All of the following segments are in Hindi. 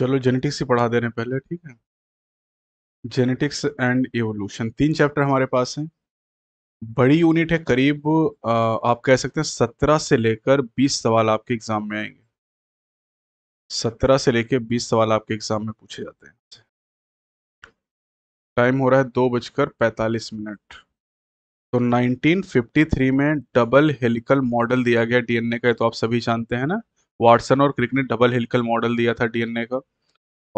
चलो जेनेटिक्स ही पढ़ा दे रहे हैं पहले ठीक है जेनेटिक्स एंड एवोल्यूशन तीन चैप्टर हमारे पास हैं बड़ी यूनिट है करीब आप कह सकते हैं सत्रह से लेकर बीस सवाल आपके एग्जाम में आएंगे सत्रह से लेकर बीस सवाल आपके एग्जाम में पूछे जाते हैं टाइम हो रहा है दो बजकर पैंतालीस मिनट तो 1953 में डबल हेलिकल मॉडल दिया गया डीएनए का तो आप सभी जानते हैं ना वाटसन और क्रिक ने डबल हिलकल मॉडल दिया था डीएनए का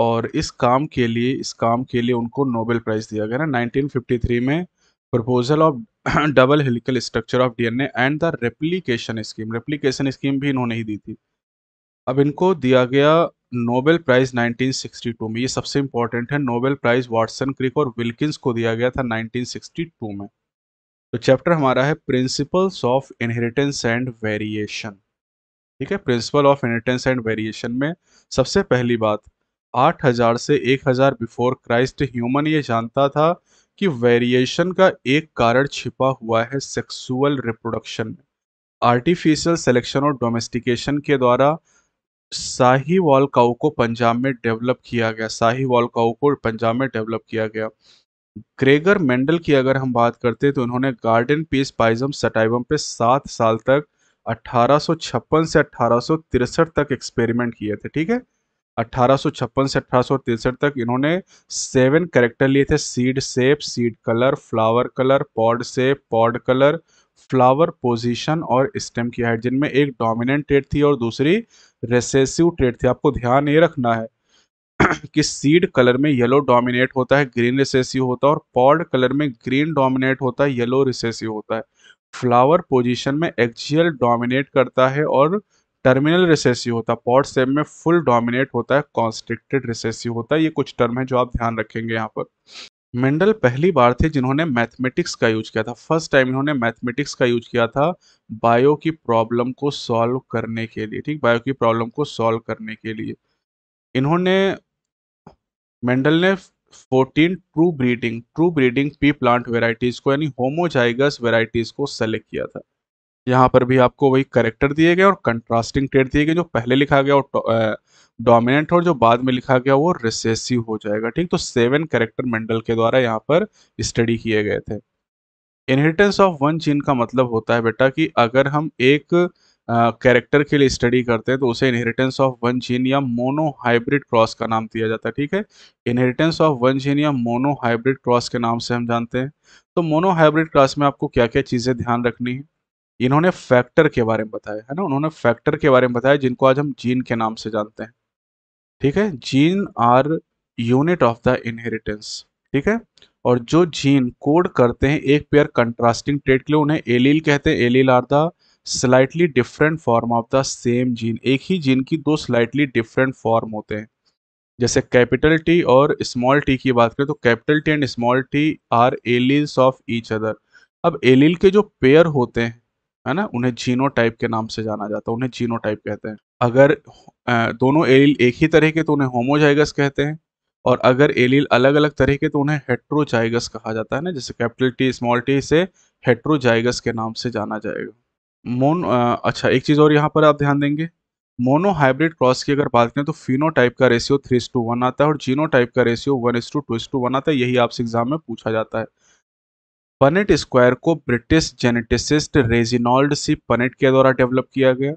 और इस काम के लिए इस काम के लिए उनको नोबेल प्राइज़ दिया गया ना 1953 में proposal of double helical structure of DNA and the replication scheme replication scheme भी इन्होंने ही दी थी अब इनको दिया गया नोबेल प्राइज़ 1962 में ये सबसे इंपॉर्टेंट है नोबेल प्राइज़ वाटसन क्रिक और विल्किंस को दिया गया था 1962 में तो चैप्टर हमारा है principles of inheritance and variation ठीक है principle of inheritance and variation में सबसे पहली बात 8000 से 1000 बिफोर क्राइस्ट ह्यूमन ये जानता था कि वेरिएशन का एक कारण छिपा हुआ है सेक्सुअल रिप्रोडक्शन में आर्टिफिशियल सेलेक्शन और डोमेस्टिकेशन के द्वारा शाही वॉल काऊ को पंजाब में डेवलप किया गया शाही वॉल काऊ को पंजाब में डेवलप किया गया ग्रेगर मेंडल की अगर हम बात करते हैं तो उन्होंने गार्डन पीस पाइजम सटाइवम पे सात साल तक 1856 से अठारह तक एक्सपेरिमेंट किए थे ठीक है 1856 से अठारह तक इन्होंने सेवन करेक्टर लिए थे seed shape seed colour flower colour pod shape pod colour flower position और स्टेम की हाइट जिनमें एक डोमिनेंट ट्रेड थी और दूसरी रेसेसिव ट्रेड थी आपको ध्यान ये रखना है कि सीड कलर में येलो डोमिनेट होता है ग्रीन रिसेसिव होता है और पॉड कलर में ग्रीन डोमिनेट होता है येलो रिसेसिव होता है फ्लावर पोजीशन में एक्सियल डोमिनेट करता है और टर्मिनल रिसेसिव होता है पॉट सेम में फुल डोमिनेट होता है कॉन्स्ट्रिक्टेड रिसेसिव होता है ये कुछ टर्म है जो आप ध्यान रखेंगे यहाँ पर मेंडल पहली बार थे जिन्होंने मैथमेटिक्स का यूज किया था फर्स्ट टाइम इन्होंने मैथमेटिक्स का यूज किया था बायो की प्रॉब्लम को सॉल्व करने के लिए ठीक बायो की प्रॉब्लम को सॉल्व करने के लिए इन्होंने मेंडल ने fourteen true breeding true breeding pea plant varieties को यानी होमोजाइगस वेराइटीज को सेलेक्ट किया था यहाँ पर भी आपको वही करेक्टर दिए गए और कंट्रास्टिंग ट्रेड दिए गए जो पहले लिखा गया और डोमिनेंट और जो बाद में लिखा गया वो रिसेसिव हो जाएगा ठीक तो सेवन करेक्टर मेंडल के द्वारा यहाँ पर स्टडी किए गए थे इनहेरिटेंस ऑफ वन जीन का मतलब होता है बेटा कि अगर हम एक कैरेक्टर के लिए स्टडी करते हैं तो उसे इनहेरिटेंस ऑफ वन जीन या मोनो हाइब्रिड क्रॉस का नाम दिया जाता है ठीक है इनहेरिटेंस ऑफ वन जीन या मोनो हाइब्रिड क्रॉस के नाम से हम जानते हैं तो मोनो हाइब्रिड क्रॉस में आपको क्या क्या चीज़ें ध्यान रखनी है इन्होंने फैक्टर के बारे में बताया है ना उन्होंने फैक्टर के बारे में बताया जिनको आज हम जीन के नाम से जानते हैं ठीक है gene are unit of the inheritance ठीक है और जो जीन कोड करते हैं एक पेयर कंट्रास्टिंग ट्रेड के लिए उन्हें एलील कहते हैं allele are the slightly different form of the same gene एक ही जीन की दो स्लाइटली डिफरेंट फॉर्म होते हैं जैसे कैपिटल टी और स्मॉल टी की बात करें तो capital T and small T are alleles of each other अब एलिल के जो पेयर होते हैं है ना उन्हें जीनो टाइप के नाम से जाना जाता है उन्हें जीनो टाइप कहते हैं अगर दोनों एलिल एक ही तरह के तो उन्हें होमोजाइगस कहते हैं और अगर एलिल अलग अलग तरह के तो उन्हें हेट्रोजाइगस कहा जाता है ना जैसे कैपिटल टी स्मॉल टी से हेट्रोजाइगस के नाम से जाना जाएगा मोन अच्छा एक चीज़ और यहाँ पर आप ध्यान देंगे मोनो हाइब्रिड क्रॉस की अगर बात करें तो फिनो टाइप का रेशियो थ्री टू वन आता है और जीनो टाइप का ratio one is to two is to one आता है यही आपसे एग्जाम में पूछा जाता है पनेट स्क्वायर को British geneticist Reginald C Punnett के द्वारा डेवलप किया गया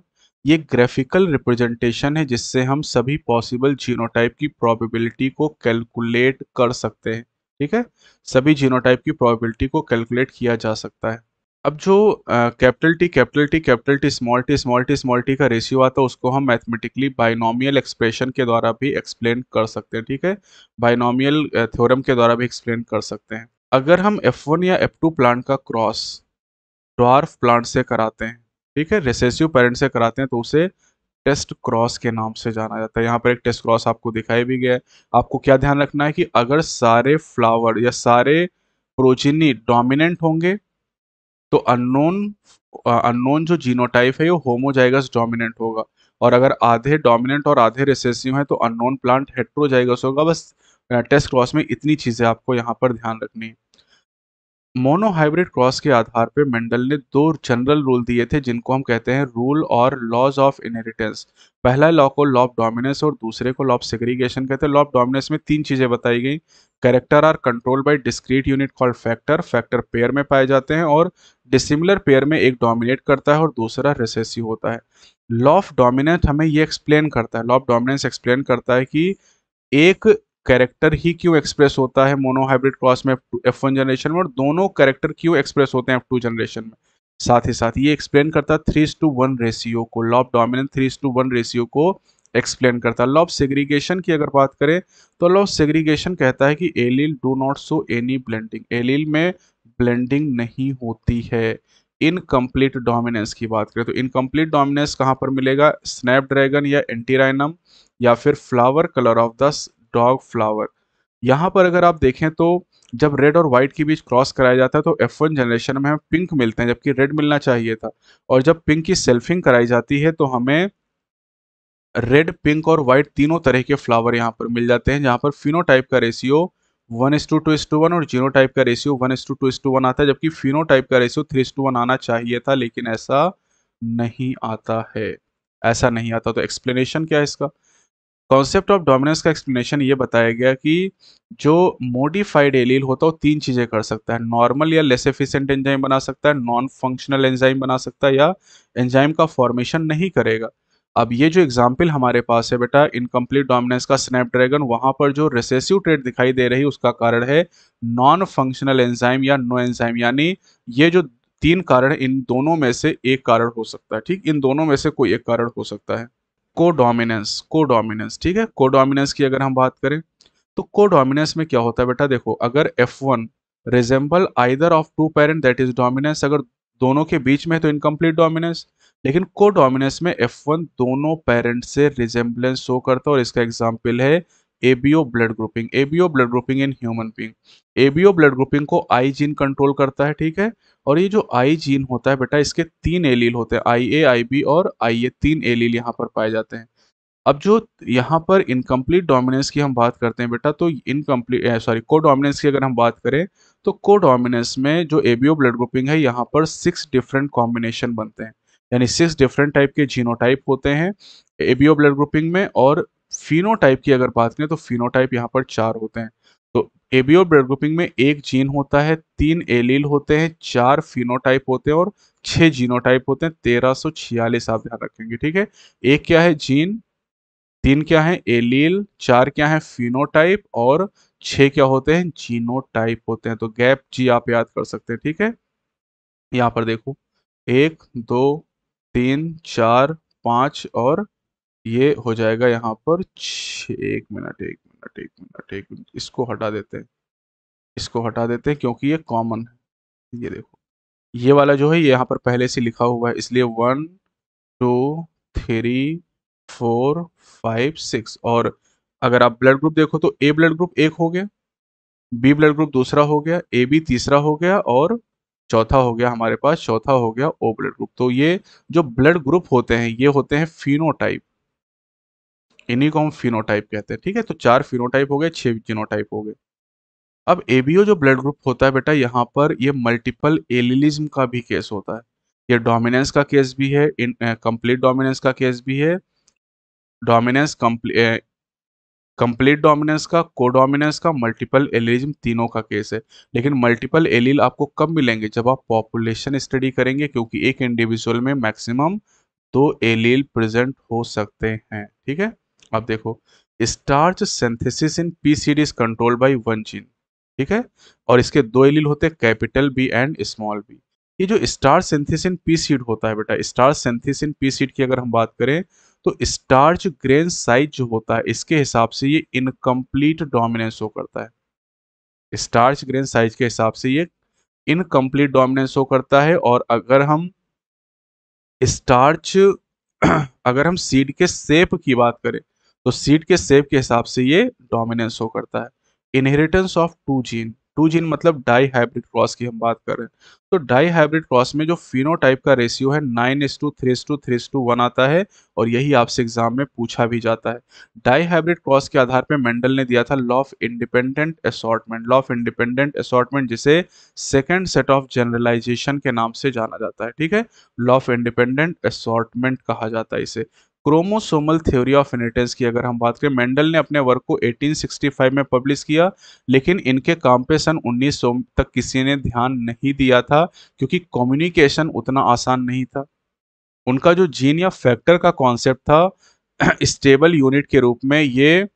ये ग्राफिकल रिप्रेजेंटेशन है जिससे हम सभी पॉसिबल जीनोटाइप की प्रोबेबिलिटी को कैलकुलेट कर सकते हैं ठीक है सभी जीनोटाइप की प्रोबेबिलिटी को कैलकुलेट किया जा सकता है अब जो capital T capital T capital T small T small T small T का रेशियो आता है उसको हम मैथमेटिकली बाइनोमियल एक्सप्रेशन के द्वारा भी एक्सप्लेन कर सकते हैं ठीक है बाइनोमियल थ्योरम के द्वारा भी एक्सप्लेन कर सकते हैं अगर हम F1 या F2 प्लांट का क्रॉस ड्वार्फ प्लांट से कराते हैं ठीक है रेसेसिव पेरेंट से कराते हैं तो उसे टेस्ट क्रॉस के नाम से जाना जाता है यहाँ पर एक टेस्ट क्रॉस आपको दिखाई भी गया है आपको क्या ध्यान रखना है कि अगर सारे फ्लावर या सारे प्रोजिनी डोमिनेंट होंगे तो अननोन अननोन uh, जो जीनोटाइप है वो होमोजाइगस डोमिनेंट होगा और अगर आधे डोमिनेंट और आधे रिसेसिव है तो अननोन प्लांट हेट्रोजाइगस होगा बस टेस्ट uh, क्रॉस में इतनी चीज़ें आपको यहाँ पर ध्यान रखनी है मोनो हाइब्रिड क्रॉस के आधार पर मेंडल ने दो जनरल रूल दिए थे जिनको हम कहते हैं रूल और लॉज ऑफ इनहेरिटेंस पहला लॉ को लॉ ऑफ डोमिनेंस और दूसरे को लॉ ऑफ सेग्रीगेशन कहते हैं लॉ ऑफ डोमिनेंस में तीन चीज़ें बताई गई character are control by discrete unit call factor factor pair में पाए जाते हैं और डिसिमिलर पेयर में एक डोमिनेट करता है और दूसरा रिसेसिव होता है लॉ ऑफ डोमिनेंस हमें ये एक्सप्लेन करता है लॉ ऑफ डोमिनेंस एक्सप्लेन करता है कि एक कैरेक्टर ही क्यों एक्सप्रेस होता है मोनोहाइब्रिड क्रॉस में एफ वन जनरेशन में और दोनों कैरेक्टर क्यों एक्सप्रेस होते हैं एफ टू जनरेशन में साथ ही साथ ये एक्सप्लेन करता है थ्री टू वन रेशियो को law of dominant three to one ratio को एक्सप्लेन करता है लॉब सेग्रीगेशन की अगर बात करें तो लॉब सेग्रीगेशन कहता है कि allele do not show any blending allele में ब्लेंडिंग नहीं होती है इनकम्प्लीट डोमिनेंस की बात करें तो इनकम्प्लीट डोमिनेंस कहाँ पर मिलेगा स्नैपड्रैगन या एंटीराइनम या फिर flower colour of the dog flower यहाँ पर अगर आप देखें तो जब रेड और व्हाइट के बीच क्रॉस कराया जाता है तो एफ वन जनरेशन में हमें पिंक मिलते हैं जबकि रेड मिलना चाहिए था और जब पिंक की सेल्फिंग कराई जाती है तो हमें रेड पिंक और व्हाइट तीनों तरह के फ्लावर यहाँ पर मिल जाते हैं जहाँ पर फिनोटाइप का ratio one is to two is to one और जीरो टाइप का ratio one is to two is to one आता है जबकि फिनो टाइप का रेशियो थ्री टू वन आना चाहिए था लेकिन ऐसा नहीं आता है ऐसा नहीं आता तो एक्सप्लेनेशन क्या है इसका कॉन्सेप्ट ऑफ डोमिनेंस का एक्सप्लेनेशन ये बताया गया कि जो मोडिफाइड एलील होता है वो तीन चीज़ें कर सकता है नॉर्मल या लेस एफिशिएंट एंजाइम बना सकता है नॉन फंक्शनल एंजाइम बना सकता है या एंजाइम का फॉर्मेशन नहीं करेगा अब ये जो एग्जाम्पल हमारे पास है बेटा इनकम्प्लीट डोमिनेंस का स्नैपड्रैगन वहाँ पर जो रेसेसिव ट्रेड दिखाई दे रही उसका कारण है नॉन फंक्शनल एंजाइम या नो एंजाइम यानी ये जो तीन कारण इन दोनों में से एक कारण हो सकता है ठीक इन दोनों में से कोई एक कारण हो सकता है कोडोमिनेंस कोडोमिनेंस को ठीक है कोडोमिनेंस की अगर हम बात करें तो को में क्या होता है बेटा देखो अगर F one resemble either of two parent that is dominance अगर दोनों के बीच में है तो इनकम्प्लीट डोमिनेंस लेकिन को में एफ वन दोनों पेरेंट से रिजेंबलेंस शो करता है और इसका एग्जाम्पल है ABO blood grouping ABO blood grouping in human being ABO blood grouping को आई जीन कंट्रोल करता है ठीक है और ये जो आई जीन होता है बेटा इसके तीन एलील होते हैं आई ए आई बी और आई ए तीन एलील यहाँ पर पाए जाते हैं अब जो यहाँ पर इनकम्प्लीट डोमिनेंस की हम बात करते हैं बेटा तो इनकम्प्लीट सॉरी को डोमिनेंस की अगर हम बात करें तो को डोमिनेंस में जो एबीओ ब्लड ग्रुपिंग है यहाँ पर सिक्स डिफरेंट कॉम्बिनेशन बनते हैं यानी सिक्स डिफरेंट टाइप के जीनोटाइप होते हैं एबीओ ब्लड ग्रुपिंग में और फिनोटाइप की अगर बात करें तो फिनोटाइप यहाँ पर चार होते हैं तो एबीओ ब्लड ग्रुपिंग में एक जीन होता है तीन एलील होते हैं चार फिनोटाइप होते हैं और छह जीनोटाइप होते हैं तेरह सौ छियालीस आप ध्यान रखेंगे ठीक है एक क्या है जीन तीन क्या है एलील चार क्या है फिनोटाइप और छह क्या होते हैं जीनोटाइप होते हैं तो गैप जी आप याद कर सकते हैं ठीक है यहाँ पर देखो एक दो तीन चार पांच और ये हो जाएगा यहाँ पर छ एक मिनट एक मिनट एक मिनट एक मिनट इसको हटा देते हैं इसको हटा देते हैं क्योंकि ये कॉमन है ये देखो ये वाला जो है ये यहाँ पर पहले से लिखा हुआ है इसलिए one two three four five six और अगर आप ब्लड ग्रुप देखो तो ए ब्लड ग्रुप एक हो गया बी ब्लड ग्रुप दूसरा हो गया ए बी तीसरा हो गया और चौथा हो गया हमारे पास चौथा हो गया ओ ब्लड ग्रुप तो ये जो ब्लड ग्रुप होते हैं ये होते हैं फिनोटाइप इन्हीं को हम फिनोटाइप कहते हैं ठीक है तो चार फिनोटाइप हो गए छह जिनोटाइप हो गए अब एबीओ जो ब्लड ग्रुप होता है बेटा यहाँ पर ये मल्टीपल एलिलिज्म का भी केस होता है ये डोमिनेंस का केस भी है कंप्लीट डोमिनेंस का केस भी है डोमिनेंस कंप्लीट डोमिनेंस का को डोमिनेंस का मल्टीपल एलिलिज्म तीनों का केस है लेकिन मल्टीपल एलिल आपको कब मिलेंगे जब आप पॉपुलेशन स्टडी करेंगे क्योंकि एक इंडिविजुअल में मैक्सिमम दो एलिल प्रेजेंट हो सकते हैं ठीक है अब देखो starch synthesis in pea pea seed is control by one gene ठीक है और इसके दो एलील होते हैं capital B and small B ये जो स्टार सिंथेसिन पी सीड होता है बेटा स्टार सिंथेसिन पी सीड की अगर हम बात करें तो स्टार्च ग्रेन साइज जो होता है इसके हिसाब से ये इनकम्प्लीट डोमिनेंस हो करता है स्टार्च ग्रेन साइज के हिसाब से ये इनकम्प्लीट डोमिनेंस हो करता है और अगर हम स्टार्च अगर हम सीड के सेप की बात करें तो सीड के सेप के हिसाब से ये डोमिनेंस हो करता है inheritance of two gene two gene मतलब डाई हाइब्रिड क्रॉस की हम बात कर रहे हैं तो डाई हाइब्रिड क्रॉस में जो फिनोटाइप का रेशियो है nine is to three is to three is to one आता है और यही आपसे एग्जाम में पूछा भी जाता है डाई हाइब्रिड क्रॉस के आधार पे मेंडल ने दिया था law of independent assortment law of independent assortment जिसे सेकेंड सेट ऑफ जनरलाइजेशन के नाम से जाना जाता है ठीक है लॉ ऑफ इंडिपेंडेंट असॉर्टमेंट कहा जाता है इसे क्रोमोसोमल थ्योरी ऑफ इनहेरिटेंस की अगर हम बात करें मेंडल ने अपने वर्क को 1865 में पब्लिश किया लेकिन इनके काम पे सन 1900 तक किसी ने ध्यान नहीं दिया था क्योंकि कम्युनिकेशन उतना आसान नहीं था उनका जो जीन या फैक्टर का कॉन्सेप्ट था स्टेबल यूनिट के रूप में ये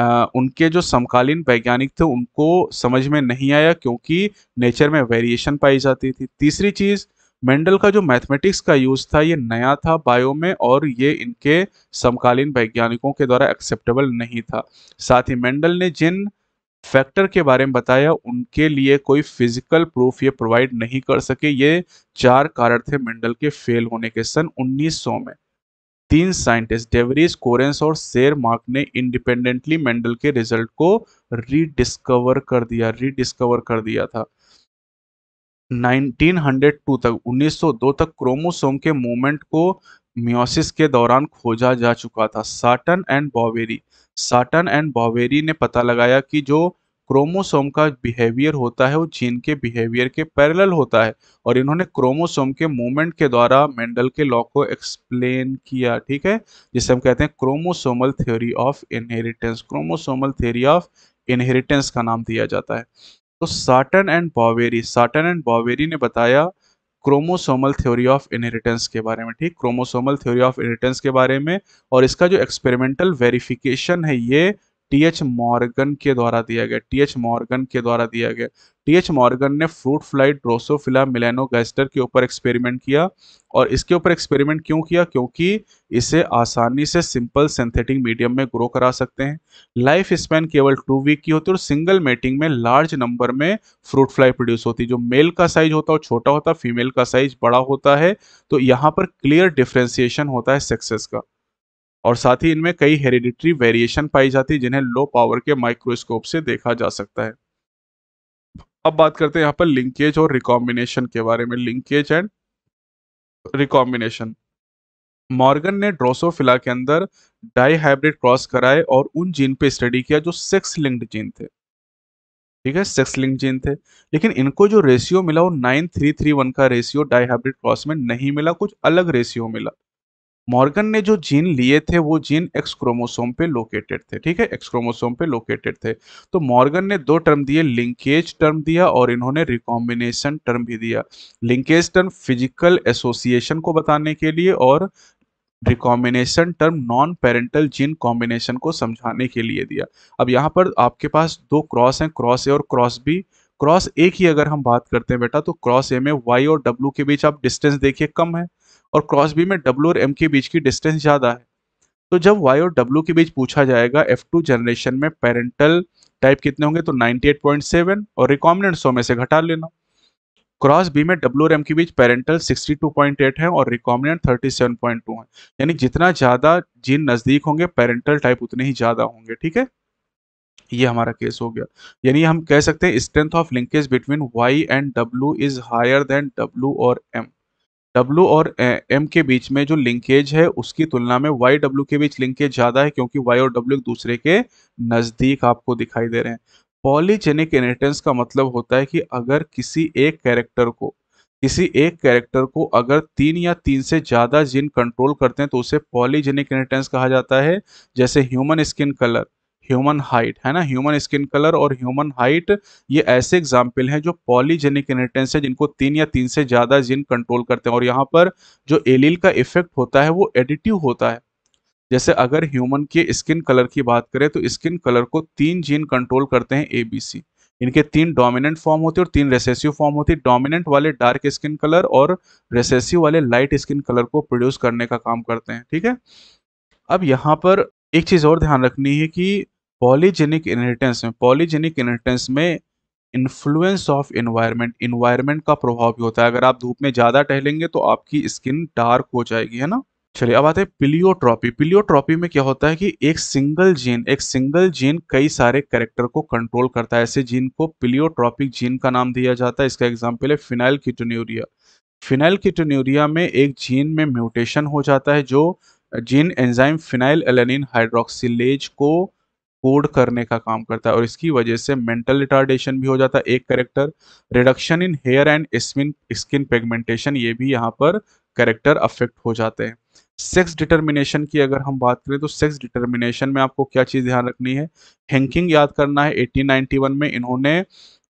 आ, उनके जो समकालीन वैज्ञानिक थे उनको समझ में नहीं आया क्योंकि नेचर में वेरिएशन पाई जाती थी तीसरी चीज़ मेंडल का जो मैथमेटिक्स का यूज था ये नया था बायो में और ये इनके समकालीन वैज्ञानिकों के द्वारा एक्सेप्टेबल नहीं था साथ ही मेंडल ने जिन फैक्टर के बारे में बताया उनके लिए कोई फिजिकल प्रूफ ये प्रोवाइड नहीं कर सके ये चार कारण थे मेंडल के फेल होने के सन 1900 में तीन साइंटिस्ट डेवरीज कोरेंस और सेर मार्क ने इंडिपेंडेंटली मेंडल के रिजल्ट को रीडिस्कवर कर दिया रीडिस्कवर कर दिया था 1902 तक 1902 तक क्रोमोसोम के मूवमेंट को मियोसिस के दौरान खोजा जा चुका था Sutton and Boveri Sutton and Boveri ने पता लगाया कि जो क्रोमोसोम का बिहेवियर होता है वो जीन के बिहेवियर के पैरेलल होता है और इन्होंने क्रोमोसोम के मूवमेंट के द्वारा मेंडल के लॉ को एक्सप्लेन किया ठीक है जिसे हम कहते हैं chromosomal theory of inheritance chromosomal theory of inheritance का नाम दिया जाता है तो Sutton and Boveri Sutton and Boveri ने बताया क्रोमोसोमल थ्योरी ऑफ इनहेरिटेंस के बारे में ठीक क्रोमोसोमल थ्योरी ऑफ इनहेरिटेंस के बारे में और इसका जो एक्सपेरिमेंटल वेरिफिकेशन है ये टी एच मॉर्गन के द्वारा दिया गया टीएच मॉर्गन के द्वारा दिया गया टीएच मॉर्गन ने फ्रूट फ्लाई ड्रोसोफिला मिलेनोगैस्टर के ऊपर एक्सपेरिमेंट किया और इसके ऊपर एक्सपेरिमेंट क्यों किया क्योंकि इसे आसानी से सिंपल सिंथेटिक मीडियम में ग्रो करा सकते हैं लाइफ स्पैन केवल टू वीक की होती है और सिंगल मेटिंग में लार्ज नंबर में फ्रूट फ्लाई प्रोड्यूस होती है जो मेल का साइज होता है छोटा होता है फीमेल का साइज बड़ा होता है तो यहाँ पर क्लियर डिफ्रेंसिएशन होता है सक्सेस का और साथ ही इनमें कई हेरिडिटरी वेरिएशन पाई जाती है जिन्हें लो पावर के माइक्रोस्कोप से देखा जा सकता है अब बात करते हैं यहाँ पर लिंकेज और रिकॉम्बिनेशन के बारे में लिंकेज एंड रिकॉम्बिनेशन मॉर्गन ने ड्रोसोफिला के अंदर डाई हाइब्रिड क्रॉस कराए और उन जीन पे स्टडी किया जो सेक्स लिंक्ड जीन थे ठीक है सेक्स लिंक जीन थे लेकिन इनको जो रेशियो मिला वो नाइन थ्री थ्री वन का रेशियो डाईहाइब्रिड क्रॉस में नहीं मिला कुछ अलग रेशियो मिला मॉर्गन ने जो जीन लिए थे वो जीन एक्स क्रोमोसोम पे लोकेटेड थे ठीक है एक्स क्रोमोसोम पे लोकेटेड थे तो मॉर्गन ने दो टर्म दिए लिंकेज टर्म दिया और इन्होंने रिकॉम्बिनेशन टर्म भी दिया लिंकेज टर्म फिजिकल एसोसिएशन को बताने के लिए और recombination term non parental gene combination को समझाने के लिए दिया अब यहाँ पर आपके पास दो क्रॉस हैं क्रॉस ए और क्रॉस बी क्रॉस ए की अगर हम बात करते हैं बेटा तो क्रॉस ए में वाई और डब्ल्यू के बीच आप डिस्टेंस देखिए कम है और क्रॉसबी में डब्ल्यू और एम के बीच की डिस्टेंस ज़्यादा है तो जब वाई और डब्ल्यू के बीच पूछा जाएगा एफ टू जनरेशन में पेरेंटल टाइप कितने होंगे तो 98.7 और रिकॉमिनेंट 100 में से घटा लेना क्रॉस बी में डब्ल्यू और एम के बीच पेरेंटल 62.8 है और रिकॉमिनेंट 37.2 है यानी जितना ज़्यादा जीन नज़दीक होंगे पेरेंटल टाइप उतने ही ज़्यादा होंगे ठीक है ये हमारा केस हो गया यानी हम कह सकते हैं strength of linkage between Y and W is higher than W और एम डब्ल्यू और एम के बीच में जो लिंकेज है उसकी तुलना में वाई डब्ल्यू के बीच लिंकेज ज़्यादा है क्योंकि वाई और डब्ल्यू एक दूसरे के नज़दीक आपको दिखाई दे रहे हैं पॉलीजेनिक इनहेरिटेंस का मतलब होता है कि अगर किसी एक कैरेक्टर को किसी एक कैरेक्टर को अगर तीन या तीन से ज़्यादा जिन कंट्रोल करते हैं तो उसे पॉलीजेनिक इनहेरिटेंस कहा जाता है जैसे human skin colour human height है ना ह्यूमन स्किन कलर और ह्यूमन हाइट ये ऐसे एग्जाम्पल हैं जो पॉलीजेनिक इनहेरिटेंस है जिनको तीन या तीन से ज़्यादा जिन कंट्रोल करते हैं और यहाँ पर जो एलिल का इफेक्ट होता है वो एडिटिव होता है जैसे अगर ह्यूमन के स्किन कलर की बात करें तो स्किन कलर को तीन जीन कंट्रोल करते हैं ए बी सी इनके तीन डोमिनेंट फॉर्म होते हैं और तीन रेसेसिव फॉर्म होती है डोमिनेंट वाले डार्क स्किन कलर और रेसेसिव वाले लाइट स्किन कलर को प्रोड्यूस करने का काम करते हैं ठीक है अब यहाँ पर एक चीज़ और ध्यान रखनी है कि पॉलीजेनिक इनहेरिटेंस में पॉलीजेनिक इनहेरिटेंस में इन्फ्लुएंस ऑफ इन्वायरमेंट इन्वायरमेंट का प्रभाव भी होता है अगर आप धूप में ज़्यादा टहलेंगे तो आपकी स्किन डार्क हो जाएगी है ना चलिए अब आते हैं पिलियोट्रॉपी पिलियोट्रॉपी में क्या होता है कि एक सिंगल जीन एक सिंगल जीन कई सारे कैरेक्टर को कंट्रोल करता है ऐसे जीन को पिलियोट्रॉपिक जीन का नाम दिया जाता है इसका एग्जाम्पल है फिनाइल किटोन्यूरिया फिनाइल किटोन्यूरिया में एक जीन में म्यूटेशन हो जाता है जो gene enzyme phenylalanine hydroxylase को कोड करने का काम करता है और इसकी वजह से मेंटल रिटार्डेशन भी हो जाता है एक character reduction in hair and skin skin pigmentation ये भी यहाँ पर करेक्टर अफेक्ट हो जाते हैं सेक्स डिटर्मिनेशन की अगर हम बात करें तो सेक्स डिटर्मिनेशन में आपको क्या चीज़ ध्यान रखनी है हैंकिंग याद करना है 1891 में इन्होंने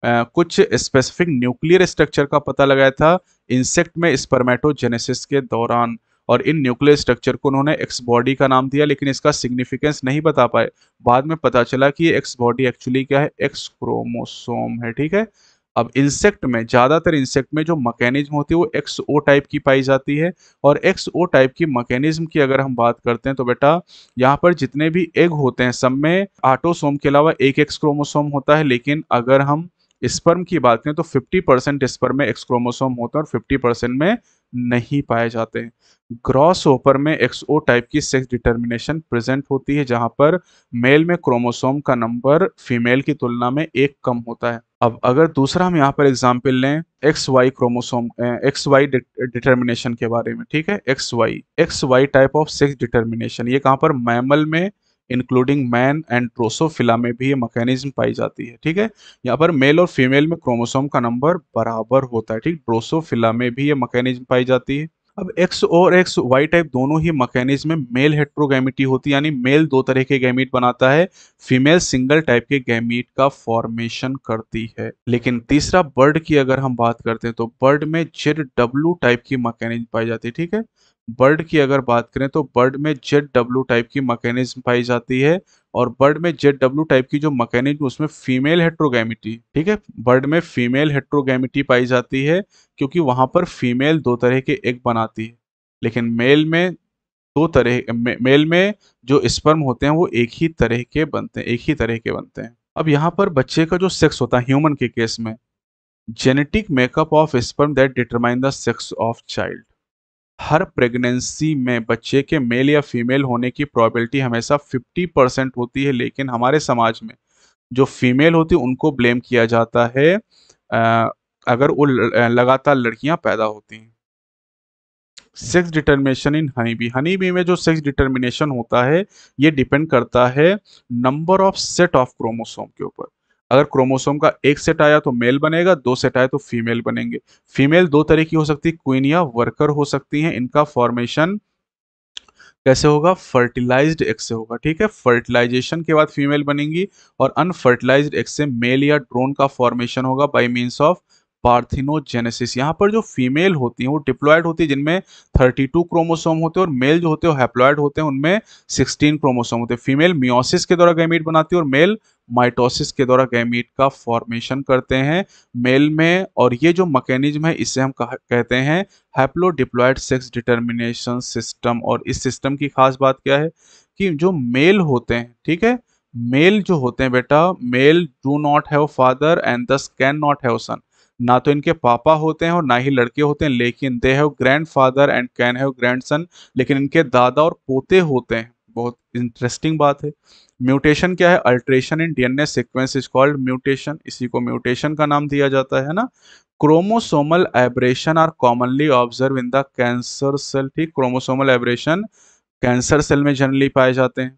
आ, कुछ स्पेसिफिक न्यूक्लियर स्ट्रक्चर का पता लगाया था इंसेक्ट में स्पर्मेटोजेनेसिस के दौरान और इन न्यूक्लियर स्ट्रक्चर को उन्होंने एक्स बॉडी का नाम दिया लेकिन इसका सिग्निफिकेंस नहीं बता पाए बाद में पता चला कि ये एक्स बॉडी एक्चुअली क्या है एक्स क्रोमोसोम है ठीक है अब इंसेक्ट में ज़्यादातर इंसेक्ट में जो मकैनिज्म होती है वो एक्स ओ टाइप की पाई जाती है और एक्स ओ टाइप की मकैनिज्म की अगर हम बात करते हैं तो बेटा यहाँ पर जितने भी एग होते हैं सब में आटोसोम के अलावा एक एक्स क्रोमोसोम होता है लेकिन अगर हम स्पर्म की बात करें तो 50 परसेंट स्पर्म में एक्स क्रोमोसोम होता है और 50 परसेंट में नहीं पाए जाते हैं ग्रॉस ओपर में एक्सओ टाइप की सेक्स डिटर्मिनेशन प्रेजेंट होती है जहां पर मेल में क्रोमोसोम का नंबर फीमेल की तुलना में एक कम होता है अब अगर दूसरा हम यहाँ पर एग्जाम्पल लें X Y chromosome X Y determination के बारे में ठीक है X Y X Y type of sex determination ये कहाँ पर मैमल में इंक्लूडिंग मैन एंड ड्रोसोफिला में भी ये मैकेनिज्म पाई जाती है ठीक है यहाँ पर मेल और फीमेल में क्रोमोसोम का नंबर बराबर होता है ठीक ड्रोसोफिला में भी ये मैकेनिज्म पाई जाती है अब एक्स और एक्स वाई टाइप दोनों ही मैकेनिज्म में मेल हेट्रोगेमिटी होती है यानी मेल दो तरह के गैमिट बनाता है फीमेल सिंगल टाइप के गैमिट का फॉर्मेशन करती है लेकिन तीसरा बर्ड की अगर हम बात करते हैं तो बर्ड में जेड डब्ल्यू टाइप की मैकेनिज्म पाई जाती है ठीक है बर्ड की अगर बात करें तो बर्ड में जेड डब्ल्यू टाइप की मकैनिज्म पाई जाती है और बर्ड में जेड डब्ल्यू टाइप की जो मकैनिज्म उसमें फीमेल हेट्रोगेमिटी ठीक है बर्ड में फीमेल हेट्रोगेमिटी पाई जाती है क्योंकि वहां पर फीमेल दो तरह के एग बनाती है लेकिन मेल में दो तरह मे, मेल में जो स्पर्म होते हैं वो एक ही तरह के बनते हैं एक ही तरह के बनते हैं अब यहाँ पर बच्चे का जो सेक्स होता है ह्यूमन के केस में genetic makeup of sperm that determine the sex of child हर प्रेगनेंसी में बच्चे के मेल या फीमेल होने की प्रॉबिलिटी हमेशा 50 परसेंट होती है लेकिन हमारे समाज में जो फीमेल होती है उनको ब्लेम किया जाता है अगर वो लगातार लड़कियां पैदा होती हैं sex determination in honey bee honey bee में जो सेक्स डिटर्मिनेशन होता है ये डिपेंड करता है number of set of chromosome के ऊपर अगर क्रोमोसोम का एक सेट आया तो मेल बनेगा दो सेट आया तो फीमेल बनेंगे फीमेल दो तरह की हो सकती है क्वीन या वर्कर हो सकती हैं इनका फॉर्मेशन कैसे होगा फर्टिलाइज्ड एक्स से होगा ठीक है फर्टिलाइजेशन के बाद फीमेल बनेंगी और अनफर्टिलाइज्ड एक्स से मेल या ड्रोन का फॉर्मेशन होगा बाई मीन्स ऑफ पार्थिनोजेनेसिस यहाँ पर जो फीमेल होती हैं वो डिप्लॉयड होती है जिनमें 32 क्रोमोसोम होते हैं और मेल जो होते हैं हैप्लॉयड होते हैं उनमें 16 क्रोमोसोम होते हैं फीमेल मियोसिस के द्वारा गैमीट बनाती है और मेल माइटोसिस के द्वारा गैमीट का फॉर्मेशन करते हैं मेल में और ये जो मैकेनिज्म है इसे हम कहते हैं हैप्लोडिप्लॉयड सेक्स डिटर्मिनेशन सिस्टम और इस सिस्टम की खास बात क्या है कि जो मेल होते हैं ठीक है मेल जो होते हैं बेटा male do not have father and thus can not have son ना तो इनके पापा होते हैं और ना ही लड़के होते हैं लेकिन they have grand father and can have grand son लेकिन इनके दादा और पोते होते हैं बहुत इंटरेस्टिंग बात है म्यूटेशन क्या है alteration in DNA sequence is called mutation इसी को म्यूटेशन का नाम दिया जाता है ना chromosomal aberration are commonly observe in the cancer cell ठीक क्रोमोसोमल एब्रेशन कैंसर सेल में जनरली पाए जाते हैं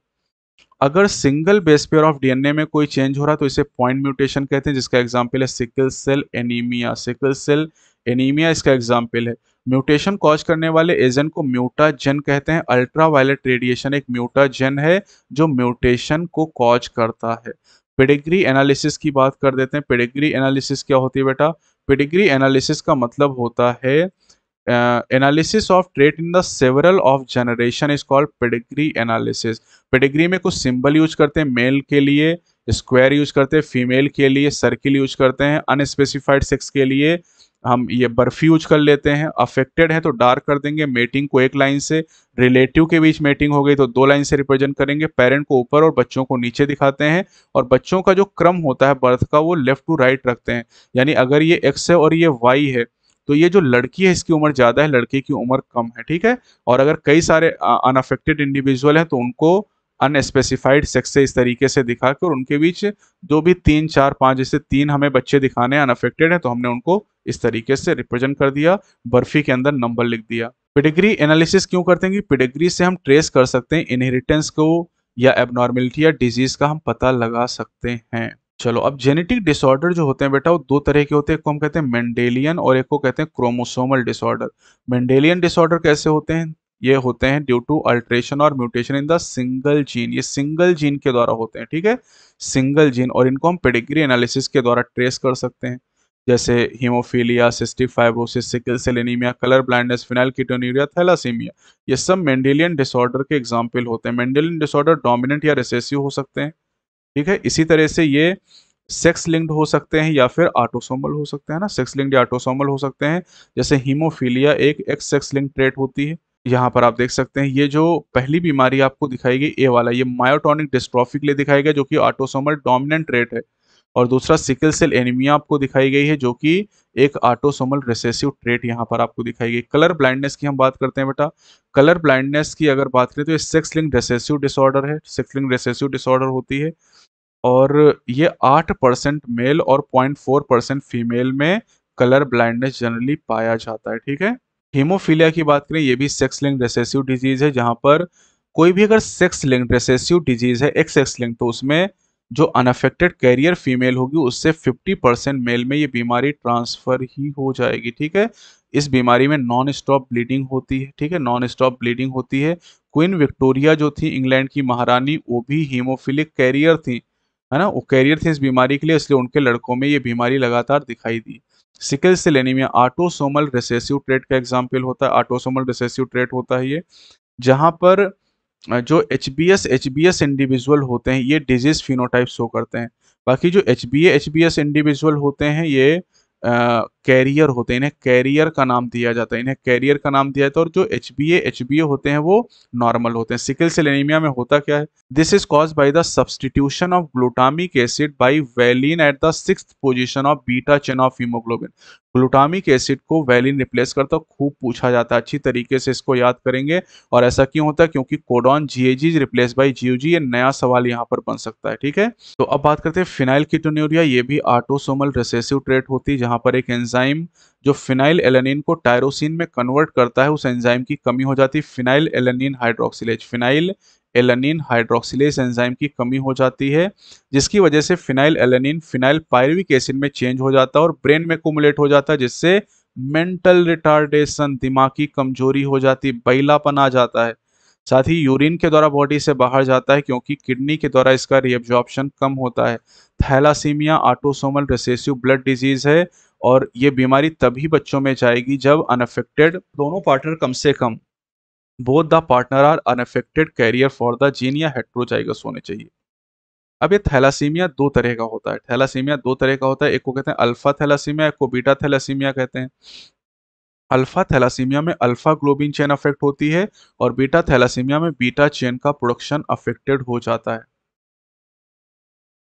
अगर single base pair of DNA में कोई चेंज हो रहा है तो इसे पॉइंट म्यूटेशन कहते हैं जिसका एग्जांपल है sickle cell anaemia sickle cell anaemia इसका एग्जाम्पल है म्यूटेशन कॉज करने वाले एजेंट को म्यूटाजन कहते हैं अल्ट्रावायलेट रेडिएशन एक म्यूटाजन है जो म्यूटेशन को कॉज करता है पेडिग्री एनालिसिस की बात कर देते हैं पेडिग्री एनालिसिस क्या होती है बेटा पेडिग्री एनालिसिस का मतलब होता है analysis of trait in the several of generation is called pedigree analysis pedigree में कुछ सिंबल यूज करते हैं मेल के लिए स्क्वायर यूज करते हैं फीमेल के लिए सर्किल यूज करते हैं अनस्पेसिफाइड सेक्स के लिए हम ये यूज कर लेते हैं अफेक्टेड है तो डार्क कर देंगे मेटिंग को एक लाइन से रिलेटिव के बीच मेटिंग हो गई तो दो लाइन से रिप्रेजेंट करेंगे पेरेंट को ऊपर और बच्चों को नीचे दिखाते हैं और बच्चों का जो क्रम होता है बर्थ का वो लेफ्ट टू राइट रखते हैं यानी अगर ये एक्स है और ये वाई है तो ये जो लड़की है इसकी उम्र ज़्यादा है लड़के की उम्र कम है ठीक है और अगर कई सारे अनअफेक्टेड इंडिविजुअल है तो उनको अनस्पेसिफाइड सेक्स से इस तरीके से दिखा कर उनके बीच जो भी तीन चार पाँच जैसे तीन हमें बच्चे दिखाने अनअफेक्टेड हैं तो हमने उनको इस तरीके से रिप्रेजेंट कर दिया बर्फी के अंदर नंबर लिख दिया पिडिग्री एनालिसिस क्यों करते हैं कि पिडिग्री से हम ट्रेस कर सकते हैं इनहेरिटेंस को या एबनॉर्मेलिटी या डिजीज का हम पता लगा सकते हैं चलो अब जेनेटिक डिसऑर्डर जो होते हैं बेटा वो दो तरह के होते हैं एक को हम कहते हैं मेंडेलियन और एक को कहते हैं क्रोमोसोमल डिसऑर्डर मेंडेलियन डिसऑर्डर कैसे होते हैं ये होते हैं ड्यू टू अल्ट्रेशन और mutation in the single gene ये सिंगल जीन के द्वारा होते हैं ठीक है सिंगल जीन और इनको हम पेडिग्री एनालिसिस के द्वारा ट्रेस कर सकते हैं जैसे haemophilia cystic fibrosis sickle cell anaemia colour blindness phenylketonuria thalassaemia ये सब मेंडेलियन डिसऑर्डर के एग्जाम्पल होते हैं मेंडेलियन डिसऑर्डर डोमिनेंट या रिसेसिव हो सकते हैं ठीक है इसी तरह से ये सेक्स लिंक्ड हो सकते हैं या फिर ऑटोसोमल हो सकते हैं ना सेक्स लिंक्ड या ऑटोसोमल हो सकते हैं जैसे हीमोफीलिया एक एक्स सेक्स लिंक ट्रेट होती है यहाँ पर आप देख सकते हैं ये जो पहली बीमारी आपको दिखाई गई ए वाला ये मायोटोनिक डिस्ट्रॉफी के लिए दिखाई गया जो कि ऑटोसोमल डोमिनेंट रेट है और दूसरा सिकल सेल एनीमिया आपको दिखाई गई है जो कि एक ऑटोसोमल रिसेसिव ट्रेट यहाँ पर आपको दिखाई गई कलर ब्लाइंडनेस की हम बात करते हैं बेटा कलर ब्लाइंडनेस की अगर बात करें तो ये सेक्स लिंग रेसेसिव डिसऑर्डर है सेक्स लिंग रेसेसिव डिसऑर्डर होती है और ये आठ परसेंट मेल और पॉइंट फोर परसेंट फीमेल में कलर ब्लाइंडनेस जनरली पाया जाता है ठीक है हीमोफीलिया की बात करें ये भी सेक्स लिंक रेसेसिव डिजीज है जहाँ पर कोई भी अगर सेक्स लिंक रेसेसिव डिजीज है एक सेक्स लिंक तो उसमें जो अनफेक्टेड कैरियर फीमेल होगी उससे 50 परसेंट मेल में ये बीमारी ट्रांसफर ही हो जाएगी ठीक है इस बीमारी में नॉन स्टॉप ब्लीडिंग होती है ठीक है नॉन स्टॉप ब्लीडिंग होती है क्वीन विक्टोरिया जो थी इंग्लैंड की महारानी वो भी हीमोफिलिक कैरियर थी है ना वो कैरियर थी इस बीमारी के लिए इसलिए उनके लड़कों में ये बीमारी लगातार दिखाई दी sickle cell anaemia autosomal recessive trait का एग्जाम्पल होता है ऑटोसोमल रिसेसिव ट्रेट होता है ये जहाँ पर जो H B S H B S individual होते हैं ये डिजीज फिनोटाइप शो करते हैं बाकी जो H B H B S individual होते हैं ये कैरियर होते हैं इन्हें कैरियर का नाम दिया जाता है इन्हें कैरियर का नाम दिया जाता है और जो एच बी एच बी होते हैं वो नॉर्मल होते हैं सिकल सेल एनीमिया में होता क्या है this is cause by the substitution of glutamic acid by valine at the six position of beta chain of haemoglobin glutamic acid को वेलिन रिप्लेस करता खूब पूछा जाता है अच्छी तरीके से इसको याद करेंगे और ऐसा क्यों होता है क्योंकि codon GAG replace by GOG ये नया सवाल यहाँ पर बन सकता है ठीक है तो अब बात करते हैं फिनाइल कीटोन्यूरिया ये भी आटोसोमल रेसेसिव ट्रेट होती है जहां पर एक एंजाइम एंजाइम जो फिनाइल एलेनिन को टायरोसिन में कन्वर्ट करता है उस एंजाइम की कमी हो जाती है phenylalanine hydroxylase phenylalanine hydroxylase enzyme की कमी हो जाती है जिसकी वजह से phenylalanine phenyl pyruvic acid में चेंज हो जाता है और ब्रेन में कोमुलेट हो जाता है जिससे मेंटल रिटार्डेशन दिमागी कमजोरी हो जाती बैलापन आ जाता है साथ ही यूरिन के द्वारा बॉडी से बाहर जाता है क्योंकि किडनी के द्वारा इसका रिएब्जॉर्प्शन कम होता है thalassaemia autosomal recessive blood disease है और ये बीमारी तभी बच्चों में जाएगी जब अनफेक्टेड दोनों पार्टनर कम से कम both the partner are unaffected carrier for the gene या हेट्रोजाइगस होने चाहिए अब ये थैलासीमिया दो तरह का होता है थैलासीमिया दो तरह का होता है एक को कहते हैं अल्फा थैलासीमिया एक को बीटा थैलासीमिया कहते हैं अल्फा थैलासीमिया में अल्फा ग्लोबिन चेन अफेक्ट होती है और बीटा थैलासीमिया में बीटा चेन का प्रोडक्शन अफेक्टेड हो जाता है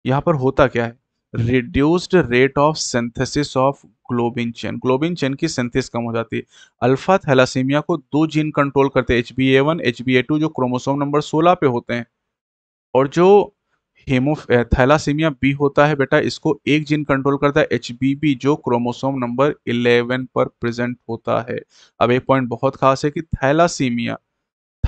यहाँ पर होता क्या है reduced rate of synthesis of globin chain globin chain की सिंथेसिस कम हो जाती है अल्फा थैलासीमिया को दो जीन कंट्रोल करते हैं H B A one H B A two जो क्रोमोसोम नंबर सोलह पे होते हैं और जो हेमो थैलासीमिया बी होता है बेटा इसको एक जीन कंट्रोल करता है एच बी बी जो क्रोमोसोम नंबर इलेवन पर प्रेजेंट होता है अब एक पॉइंट बहुत खास है कि थैलासीमिया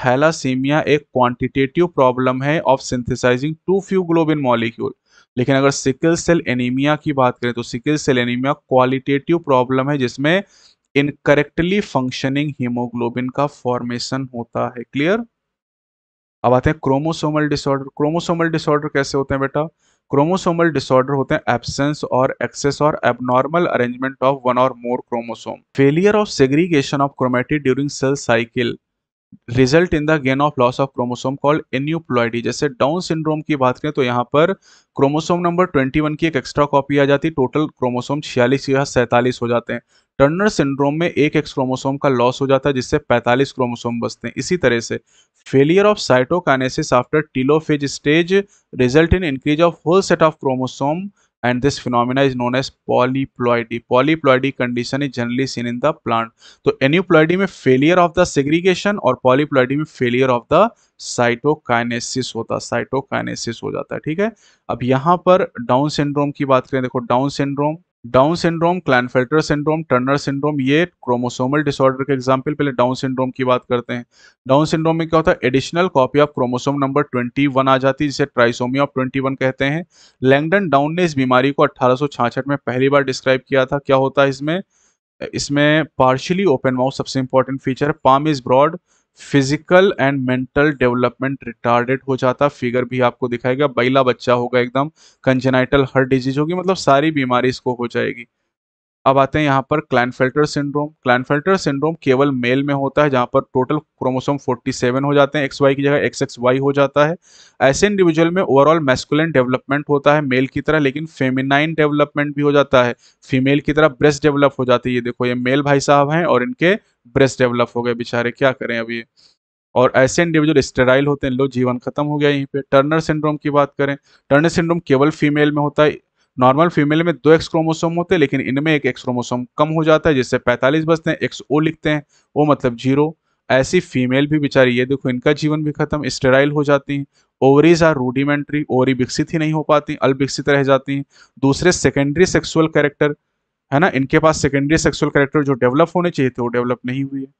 थैलासीमिया एक क्वांटिटेटिव प्रॉब्लम है of synthesising too few globin molecule लेकिन अगर सिकल सेल एनीमिया की बात करें तो sickle cell anaemia qualitative problem है जिसमें इनकरेक्टली फंक्शनिंग हीमोग्लोबिन का फॉर्मेशन होता है क्लियर अब आते हैं क्रोमोसोमल डिसऑर्डर क्रोमोसोमल डिसऑर्डर कैसे होते हैं बेटा क्रोमोसोमल डिसऑर्डर होते हैं एब्सेंस और एक्सेस और एबनॉर्मल अरेंजमेंट ऑफ वन और more chromosome failure of segregation of chromatid during cell cycle result in the gain of loss of chromosome called aneuploidy जैसे डाउन सिंड्रोम की बात करें तो यहाँ पर क्रोमोसोम नंबर 21 की एक एक्स्ट्रा कॉपी आ जाती टोटल क्रोमोसोम छियालीस या सैंतालीस हो जाते हैं टर्नर सिंड्रोम में एक एक्स क्रोमोसोम का लॉस हो जाता है जिससे 45 क्रोमोसोम बचते हैं इसी तरह से failure of cytokinesis after telophase stage result in increase of whole set of chromosome and this phenomena is known as polyploidy polyploidy condition is generally seen in the plant तो एन्यूप्लॉयडी में फेलियर ऑफ द सेग्रीगेशन और पॉलीप्लॉयडी में फेलियर ऑफ द साइटोकाइनेसिस होता साइटोकाइनेसिस हो जाता है ठीक है अब यहाँ पर डाउन सिंड्रोम की बात करें देखो Down syndrome Down syndrome Klinefelter syndrome Turner syndrome ये क्रोमोसोमल डिसऑर्डर के एग्जाम्पल पहले डाउन सिंड्रोम की बात करते हैं डाउन सिंड्रोम में क्या होता है additional copy of chromosome number 21 आ जाती है जिसे ट्राइसोमी ऑफ 21 कहते हैं लैंगडन डाउन ने इस बीमारी को अट्ठारह में पहली बार डिस्क्राइब किया था क्या होता है इसमें इसमें पार्शली ओपन माउथ सबसे important feature palm is broad physical and mental development retarded हो जाता फिगर भी आपको दिखाएगा बैला बच्चा होगा एकदम कंजेनाइटल हर्ट डिजीज होगी मतलब सारी बीमारी इसको हो जाएगी अब आते हैं यहाँ पर क्लैनफेल्टर सिंड्रोम क्लैनफेल्टर सिंड्रोम केवल मेल में होता है जहाँ पर टोटल क्रोमोसोम 47 हो जाते हैं एक्स वाई की जगह एक्स एक्स वाई हो जाता है ऐसे इंडिविजुअल में ओवरऑल मैस्कुलिन डेवलपमेंट होता है मेल की तरह लेकिन फेमिनाइन डेवलपमेंट भी हो जाता है फीमेल की तरह ब्रेस्ट डेवलप हो जाती है ये देखो ये मेल भाई साहब हैं और इनके ब्रेस्ट डेवलप हो गए बेचारे क्या करें अब ये और ऐसे इंडिविजुअल स्टेराइल होते हैं लो जीवन खत्म हो गया यहीं पे टर्नर सिंड्रोम की बात करें टर्नर सिंड्रोम केवल फीमेल में होता है नॉर्मल फीमेल में दो एक्स क्रोमोसोम होते हैं लेकिन इनमें एक एक्स क्रोमोसोम कम हो जाता है जिससे 45 बचते हैं एक्स ओ लिखते हैं वो मतलब जीरो ऐसी फीमेल भी बेचारी ये देखो इनका जीवन भी खत्म स्टेराइल हो जाती हैं ओवरीज आर रूडिमेंट्री ओवरी विकसित ही नहीं हो पाती अल्पविकसित रह जाती हैं दूसरे सेकेंडरी सेक्सुअल कैरेक्टर है ना इनके पास सेकेंडरी सेक्सुअल कैरेक्टर जो डेवलप होने चाहिए थे वो डेवलप नहीं हुई है